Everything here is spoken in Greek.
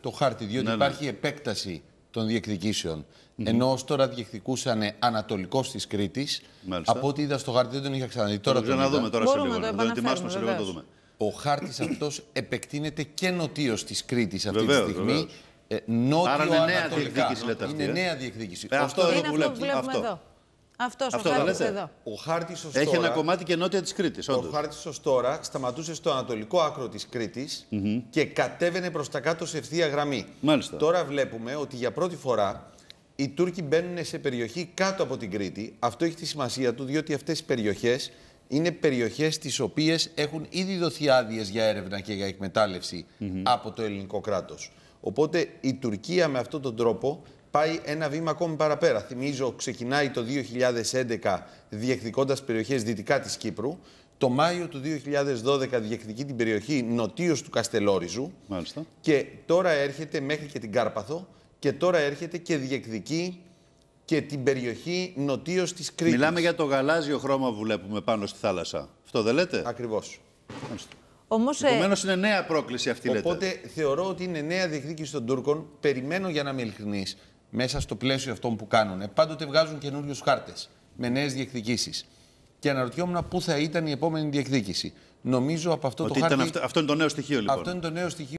το χάρτη, διότι ναι, ναι. υπάρχει επέκταση των διεκδικήσεων. Ενώ ως τώρα διεκδικούσαν ανατολικός της Κρήτης. Από ό,τι είδα στο χάρτη δεν τον είχα ξαναδεί. Τώρα το δούμε τώρα σε λίγο. Να το ετοιμάσουμε σε λίγο να το δούμε. Ο χάρτης αυτός επεκτείνεται και νοτίως της Κρήτης αυτή τη στιγμή. Ε, νότιο Άρα είναι νέα διεκδίκηση, λέτε αυτή. Είναι ε? νέα διεκδίκηση. Ε, αυτό, που βλέπουμε. Αυτό. Αυτός ο Χάρτης εδώ. Ο χάρτης ως τώρα. Έχει ένα κομμάτι και νότια της Κρήτης. Ο χάρτης ως τώρα σταματούσε στο ανατολικό άκρο της Κρήτης και κατέβαινε προς τα κάτω σε ευθεία γραμμή. Μάλιστα. Τώρα βλέπουμε ότι για πρώτη φορά οι Τούρκοι μπαίνουν σε περιοχή κάτω από την Κρήτη. Αυτό έχει τη σημασία του, διότι αυτές οι περιοχές είναι περιοχές τις οποίες έχουν ήδη δοθεί άδειες για έρευνα και για εκμετάλλευση από το ελληνικό κράτος. Οπότε η Τουρκία με αυτόν τον τρόπο πάει ένα βήμα ακόμη παραπέρα. Θυμίζω, ξεκινάει το 2011 διεκδικώντας περιοχές δυτικά της Κύπρου. Το Μάιο του 2012 διεκδικεί την περιοχή νοτίως του Καστελόριζου. Μάλιστα. Και τώρα έρχεται μέχρι και την Κάρπαθο και τώρα έρχεται και διεκδικεί και την περιοχή νοτίως της Κρήτης. Μιλάμε για το γαλάζιο χρώμα που βλέπουμε πάνω στη θάλασσα. Αυτό δεν λέτε? Ακριβώς. Όμως, ε, Επομένως, είναι νέα πρόκληση αυτή, Οπότε, λέτε. Οπότε θεωρώ ότι είναι νέα διεκδίκηση των Τούρκων. Περιμένω για να είμαι ειλικρινής μέσα στο πλαίσιο αυτών που κάνουν. Πάντοτε βγάζουν καινούριους χάρτες με νέες διεκδικήσεις. Και αναρωτιόμουν πού θα ήταν η επόμενη διεκδίκηση. Νομίζω από αυτό Ότι το χάρτη. αυτό, είναι το νέο στοιχείο, λοιπόν. Αυτό είναι το νέο στοιχείο.